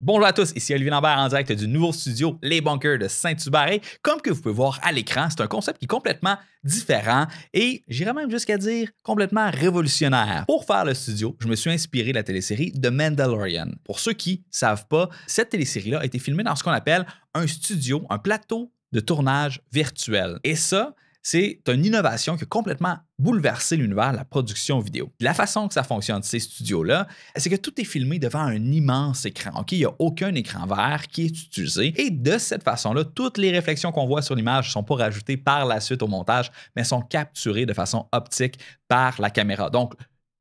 Bonjour à tous, ici Olivier Lambert en direct du nouveau studio Les Bunkers de Saint-Hubert. Comme que vous pouvez voir à l'écran, c'est un concept qui est complètement différent et j'irais même jusqu'à dire complètement révolutionnaire. Pour faire le studio, je me suis inspiré de la télésérie The Mandalorian. Pour ceux qui ne savent pas, cette télésérie-là a été filmée dans ce qu'on appelle un studio, un plateau de tournage virtuel. Et ça, c'est une innovation qui a complètement bouleversé l'univers de la production vidéo. La façon que ça fonctionne, ces studios-là, c'est que tout est filmé devant un immense écran. Il n'y a aucun écran vert qui est utilisé. Et de cette façon-là, toutes les réflexions qu'on voit sur l'image ne sont pas rajoutées par la suite au montage, mais sont capturées de façon optique par la caméra. Donc,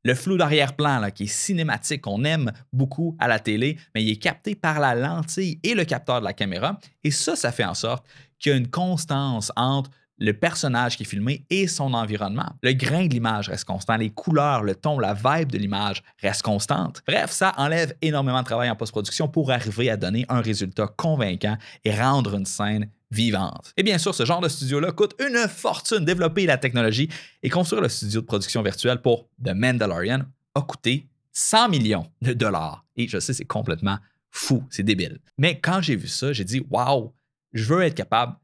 le flou d'arrière-plan, qui est cinématique, qu'on aime beaucoup à la télé, mais il est capté par la lentille et le capteur de la caméra. Et ça, ça fait en sorte qu'il y a une constance entre le personnage qui est filmé et son environnement. Le grain de l'image reste constant, les couleurs, le ton, la vibe de l'image reste constante. Bref, ça enlève énormément de travail en post-production pour arriver à donner un résultat convaincant et rendre une scène vivante. Et bien sûr, ce genre de studio-là coûte une fortune. Développer la technologie et construire le studio de production virtuelle pour The Mandalorian a coûté 100 millions de dollars. Et je sais, c'est complètement fou, c'est débile. Mais quand j'ai vu ça, j'ai dit, Wow, je veux être capable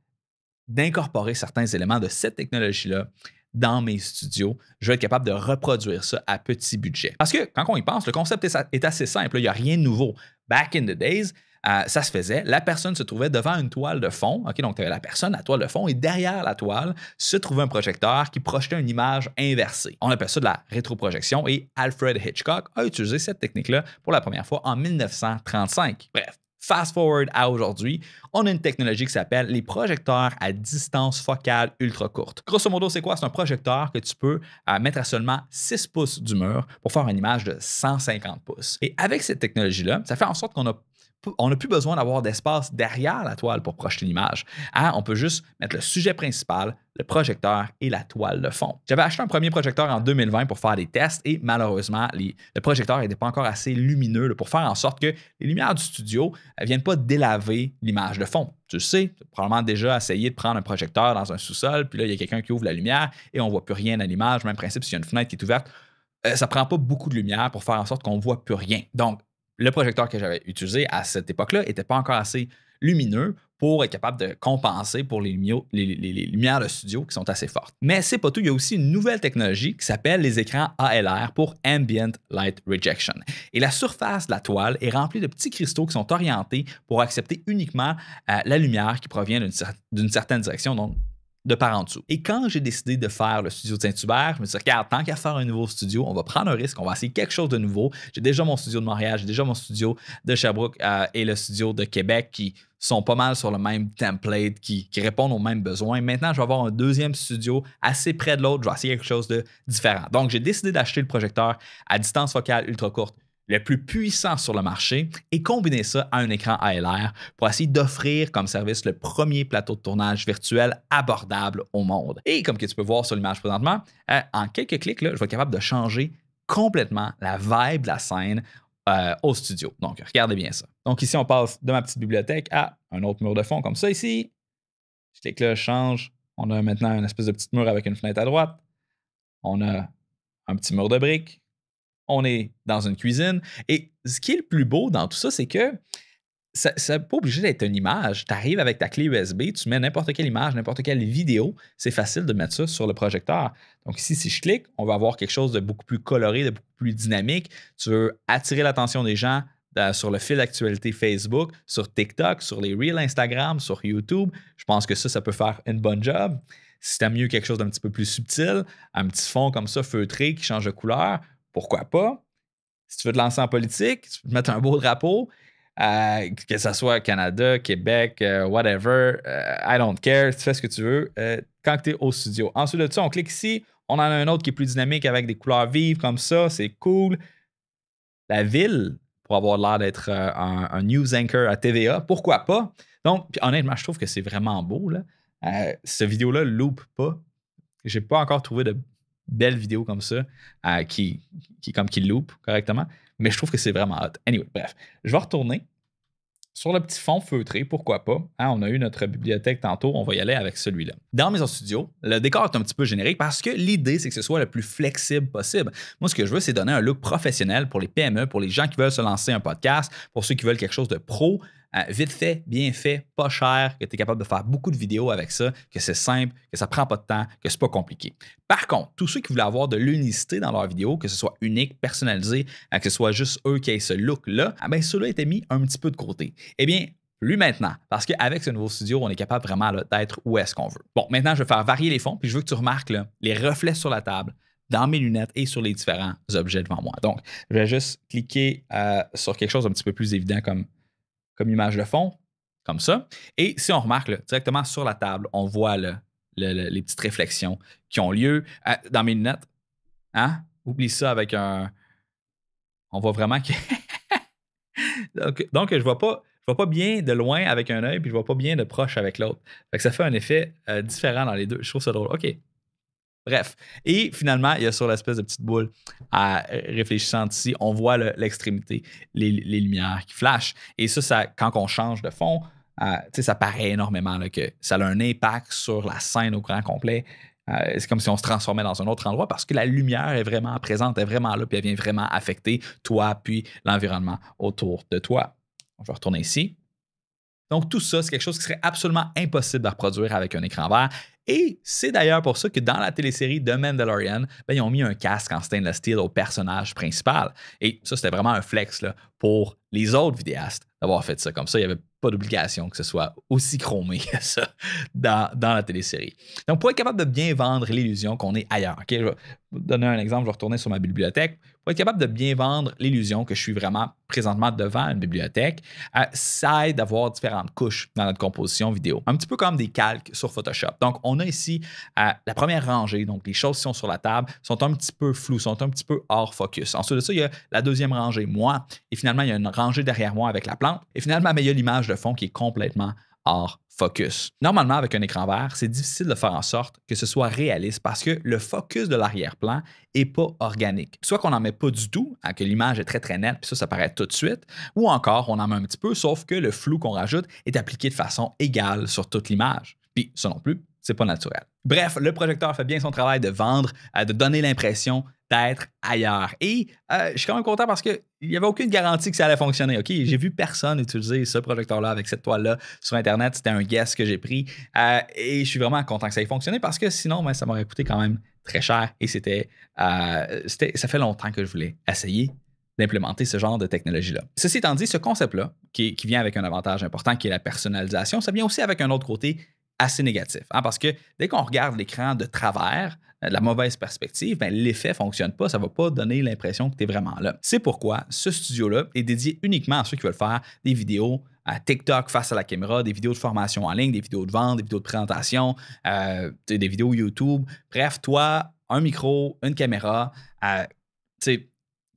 d'incorporer certains éléments de cette technologie-là dans mes studios, je vais être capable de reproduire ça à petit budget. Parce que quand on y pense, le concept est assez simple, il n'y a rien de nouveau. Back in the days, euh, ça se faisait, la personne se trouvait devant une toile de fond, ok donc tu avais la personne, la toile de fond, et derrière la toile se trouvait un projecteur qui projetait une image inversée. On appelle ça de la rétroprojection et Alfred Hitchcock a utilisé cette technique-là pour la première fois en 1935. Bref, Fast forward à aujourd'hui, on a une technologie qui s'appelle les projecteurs à distance focale ultra courte. Grosso modo, c'est quoi? C'est un projecteur que tu peux euh, mettre à seulement 6 pouces du mur pour faire une image de 150 pouces. Et avec cette technologie-là, ça fait en sorte qu'on a on n'a plus besoin d'avoir d'espace derrière la toile pour projeter l'image. Hein, on peut juste mettre le sujet principal, le projecteur et la toile de fond. J'avais acheté un premier projecteur en 2020 pour faire des tests et malheureusement, le projecteur n'était pas encore assez lumineux pour faire en sorte que les lumières du studio ne viennent pas délaver l'image de fond. Tu sais, tu as probablement déjà essayé de prendre un projecteur dans un sous-sol, puis là, il y a quelqu'un qui ouvre la lumière et on ne voit plus rien à l'image. Même principe, s'il y a une fenêtre qui est ouverte, euh, ça prend pas beaucoup de lumière pour faire en sorte qu'on ne voit plus rien. Donc, le projecteur que j'avais utilisé à cette époque-là n'était pas encore assez lumineux pour être capable de compenser pour les, les, lumières de studio qui sont assez fortes. Mais c'est pas tout, il y a aussi une nouvelle technologie qui s'appelle les écrans ALR pour Ambient Light Rejection. Et la surface de la toile est remplie de petits cristaux qui sont orientés pour accepter uniquement euh, la lumière qui provient d'une certaine direction, donc de par en dessous. Et quand j'ai décidé de faire le studio de Saint-Hubert, je me suis dit, regarde, tant qu'à faire un nouveau studio, on va prendre un risque, on va essayer quelque chose de nouveau. J'ai déjà mon studio de Montréal, j'ai déjà mon studio de Sherbrooke euh, et le studio de Québec qui sont pas mal sur le même template, qui, qui, répondent aux mêmes besoins. Maintenant, je vais avoir un deuxième studio assez près de l'autre. Je vais essayer quelque chose de différent. Donc, j'ai décidé d'acheter le projecteur à distance focale ultra courte le plus puissant sur le marché et combiner ça à un écran ALR pour essayer d'offrir comme service le premier plateau de tournage virtuel abordable au monde. Et comme tu peux voir sur l'image présentement, euh, en quelques clics, là, je vais être capable de changer complètement la vibe de la scène euh, au studio. Donc, regardez bien ça. Donc, ici, on passe de ma petite bibliothèque à un autre mur de fond comme ça ici. Je clique là, je change. On a maintenant une espèce de petit mur avec une fenêtre à droite. On a un petit mur de briques on est dans une cuisine. Et ce qui est le plus beau dans tout ça, c'est que ça n'est pas obligé d'être une image. Tu arrives avec ta clé USB, tu mets n'importe quelle image, n'importe quelle vidéo. C'est facile de mettre ça sur le projecteur. Donc ici, si je clique, on va avoir quelque chose de beaucoup plus coloré, de beaucoup plus dynamique. Tu veux attirer l'attention des gens sur le fil d'actualité Facebook, sur TikTok, sur les Reels Instagram, sur YouTube. Je pense que ça, ça peut faire une bonne job. Si tu as mieux quelque chose d'un petit peu plus subtil, un petit fond comme ça, feutré, qui change de couleur, pourquoi pas? Si tu veux te lancer en politique, tu peux te mettre un beau drapeau, euh, que ce soit Canada, Québec, euh, whatever, euh, I don't care, tu fais ce que tu veux quand tu es au studio. Ensuite de ça, on clique ici, on en a un autre qui est plus dynamique avec des couleurs vives comme ça, c'est cool. La ville, pour avoir l'air d'être un, news anchor à TVA, pourquoi pas? Donc, honnêtement, je trouve que c'est vraiment beau. Là. cette vidéo-là loupe pas. n'ai pas encore trouvé de Belle vidéo comme ça euh, qui, qui, comme qui loop correctement. Mais je trouve que c'est vraiment hot. Anyway, bref, je vais retourner sur le petit fond feutré, pourquoi pas. Hein, on a eu notre bibliothèque tantôt, on va y aller avec celui-là. Dans Maison studios, le décor est un petit peu générique parce que l'idée, c'est que ce soit le plus flexible possible. Moi, ce que je veux, c'est donner un look professionnel pour les PME, pour les gens qui veulent se lancer un podcast, pour ceux qui veulent quelque chose de pro vite fait, bien fait, pas cher, que tu es capable de faire beaucoup de vidéos avec ça, que c'est simple, que ça prend pas de temps, que c'est pas compliqué. Par contre, tous ceux qui voulaient avoir de l'unicité dans leur vidéo, que ce soit unique, personnalisé, hein, que ce soit juste eux qui aient ce look-là, eh ah bien, ceux-là étaient mis un petit peu de côté. Eh bien, lui maintenant, parce qu'avec ce nouveau studio, on est capable vraiment d'être où est-ce qu'on veut. Bon, maintenant, je vais faire varier les fonds, puis je veux que tu remarques les reflets sur la table, dans mes lunettes et sur les différents objets devant moi. Donc, je vais juste cliquer euh, sur quelque chose un petit peu plus évident comme comme image de fond, comme ça. Et si on remarque directement sur la table, on voit les petites réflexions qui ont lieu euh, dans mes lunettes. Hein? Oublie ça avec un. On voit vraiment que. donc, je ne vois pas je vois pas bien de loin avec un œil, puis je vois pas bien de proche avec l'autre. ça fait un effet euh, différent dans les deux. Je trouve ça drôle. OK, Bref. Et finalement, il y a sur l'espèce de petite boule, à, euh, réfléchissante ici, on voit l'extrémité, les, lumières qui flashent. Et ça, quand on change de fond, euh, ça paraît énormément que ça a un impact sur la scène au grand complet. Euh, c'est comme si on se transformait dans un autre endroit parce que la lumière est vraiment présente, est vraiment là, puis elle vient vraiment affecter toi, puis l'environnement autour de toi. Je vais retourner ici. Donc, tout ça, c'est quelque chose qui serait absolument impossible de reproduire avec un écran vert. Et c'est d'ailleurs pour ça que dans la télésérie The Mandalorian, ben, ils ont mis un casque en stainless steel au personnage principal. Et ça, c'était vraiment un flex pour les autres vidéastes d'avoir fait ça. Comme ça, il n'y avait pas d'obligation que ce soit aussi chromé que ça dans, la télésérie. Donc, pour être capable de bien vendre l'illusion qu'on est ailleurs, je vais vous donner un exemple, je vais retourner sur ma bibliothèque pour être capable de bien vendre l'illusion que je suis vraiment présentement devant une bibliothèque, euh, ça aide d'avoir différentes couches dans notre composition vidéo. Un petit peu comme des calques sur Photoshop. Donc, on a ici euh, la première rangée. Donc, les choses qui sont sur la table sont un petit peu floues, sont un petit peu hors focus. Ensuite de ça, il y a la deuxième rangée, moi. Et finalement, il y a une rangée derrière moi avec la plante. Et finalement, il y a l'image de fond qui est complètement hors focus. Normalement, avec un écran vert, c'est difficile de faire en sorte que ce soit réaliste parce que le focus de l'arrière-plan n'est pas organique. Soit qu'on n'en met pas du tout, à hein, que l'image est très très nette, puis ça, ça paraît tout de suite, ou encore on en met un petit peu, sauf que le flou qu'on rajoute est appliqué de façon égale sur toute l'image. Puis ça non plus, c'est pas naturel. Bref, le projecteur fait bien son travail de vendre, de donner l'impression ailleurs. Et euh, je suis quand même content parce qu'il n'y avait aucune garantie que ça allait fonctionner. OK, j'ai vu personne utiliser ce projecteur-là avec cette toile-là sur Internet. C'était un guess que j'ai pris. Euh, et je suis vraiment content que ça ait fonctionné parce que sinon, ben, ça m'aurait coûté quand même très cher. Et c'était, euh, ça fait longtemps que je voulais essayer d'implémenter ce genre de technologie-là. Ceci étant dit, ce concept-là, qui, qui, vient avec un avantage important qui est la personnalisation, ça vient aussi avec un autre côté assez négatif. Hein, parce que dès qu'on regarde l'écran de travers, de euh, la mauvaise perspective, ben, l'effet ne fonctionne pas, ça ne va pas donner l'impression que tu es vraiment là. C'est pourquoi ce studio-là est dédié uniquement à ceux qui veulent faire des vidéos à TikTok face à la caméra, des vidéos de formation en ligne, des vidéos de vente, des vidéos de présentation, euh, des vidéos YouTube. Bref, toi, un micro, une caméra, euh, tu sais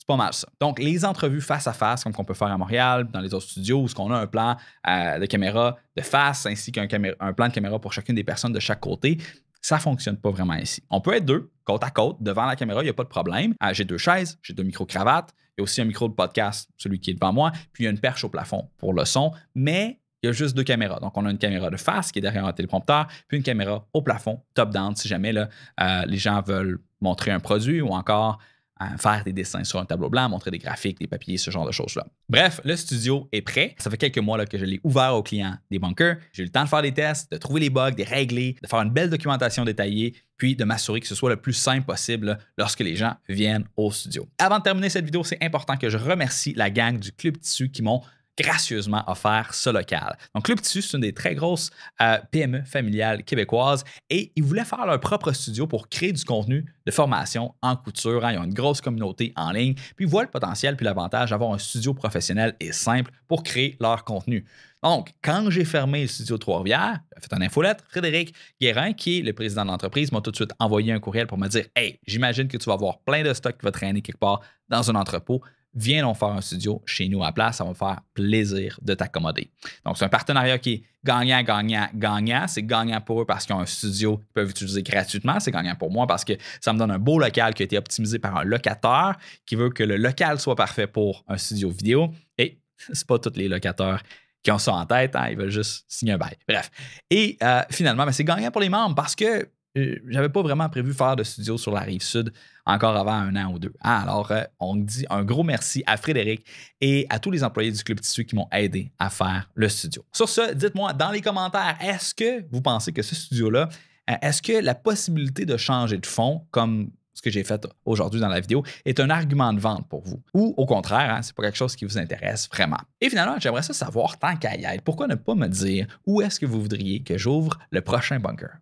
pas mal ça. Donc, les entrevues face à face, comme qu'on peut faire à Montréal, dans les autres studios, où on a un plan euh, de caméra de face, ainsi qu'un plan de caméra pour chacune des personnes de chaque côté, ça fonctionne pas vraiment ici. On peut être deux, côte à côte, devant la caméra, il n'y a pas de problème. Euh, j'ai deux chaises, j'ai deux micro-cravates, et aussi un micro de podcast, celui qui est devant moi, puis il y a une perche au plafond pour le son, mais il y a juste deux caméras. Donc, on a une caméra de face qui est derrière un téléprompteur, puis une caméra au plafond, top-down, si jamais euh, les gens veulent montrer un produit ou encore à faire des dessins sur un tableau blanc, montrer des graphiques, des papiers, ce genre de choses-là. Bref, le studio est prêt. Ça fait quelques mois là, que je l'ai ouvert aux clients des bunkers. J'ai eu le temps de faire des tests, de trouver les bugs, de les régler, de faire une belle documentation détaillée, puis de m'assurer que ce soit le plus simple possible lorsque les gens viennent au studio. Avant de terminer cette vidéo, c'est important que je remercie la gang du Club Tissu qui m'ont gracieusement offert ce local. Donc, Club petit c'est une des très grosses euh, PME familiales québécoises et ils voulaient faire leur propre studio pour créer du contenu de formation en couture. Hein. Ils ont une grosse communauté en ligne, puis ils le potentiel puis l'avantage d'avoir un studio professionnel et simple pour créer leur contenu. Donc, quand j'ai fermé le studio Trois-Rivières, j'ai fait un infolettre, Frédéric Guérin, qui est le président de l'entreprise, m'a tout de suite envoyé un courriel pour me dire Hey, j'imagine que tu vas avoir plein de stocks qui va traîner quelque part dans un entrepôt viens donc faire un studio chez nous à place, ça va me faire plaisir de t'accommoder. Donc, c'est un partenariat qui est gagnant, gagnant, gagnant. C'est gagnant pour eux parce qu'ils ont un studio qu'ils peuvent utiliser gratuitement. C'est gagnant pour moi parce que ça me donne un beau local qui a été optimisé par un locataire qui veut que le local soit parfait pour un studio vidéo. Et c'est pas tous les locataires qui ont ça en tête, hein. ils veulent juste signer un bail. Bref. Et euh, finalement, ben, c'est gagnant pour les membres parce que euh, j'avais pas vraiment prévu faire de studio sur la rive sud encore avant un an ou deux. Ah, alors, euh, on dit un gros merci à Frédéric et à tous les employés du Club Tissu qui m'ont aidé à faire le studio. Sur ce, dites-moi dans les commentaires, est-ce que vous pensez que ce studio-là, euh, est-ce que la possibilité de changer de fond, comme ce que j'ai fait aujourd'hui dans la vidéo, est un argument de vente pour vous. Ou au contraire, hein, c'est pas quelque chose qui vous intéresse vraiment. Et finalement, j'aimerais ça savoir, tant qu'à y être, pourquoi ne pas me dire où est-ce que vous voudriez que j'ouvre le prochain bunker?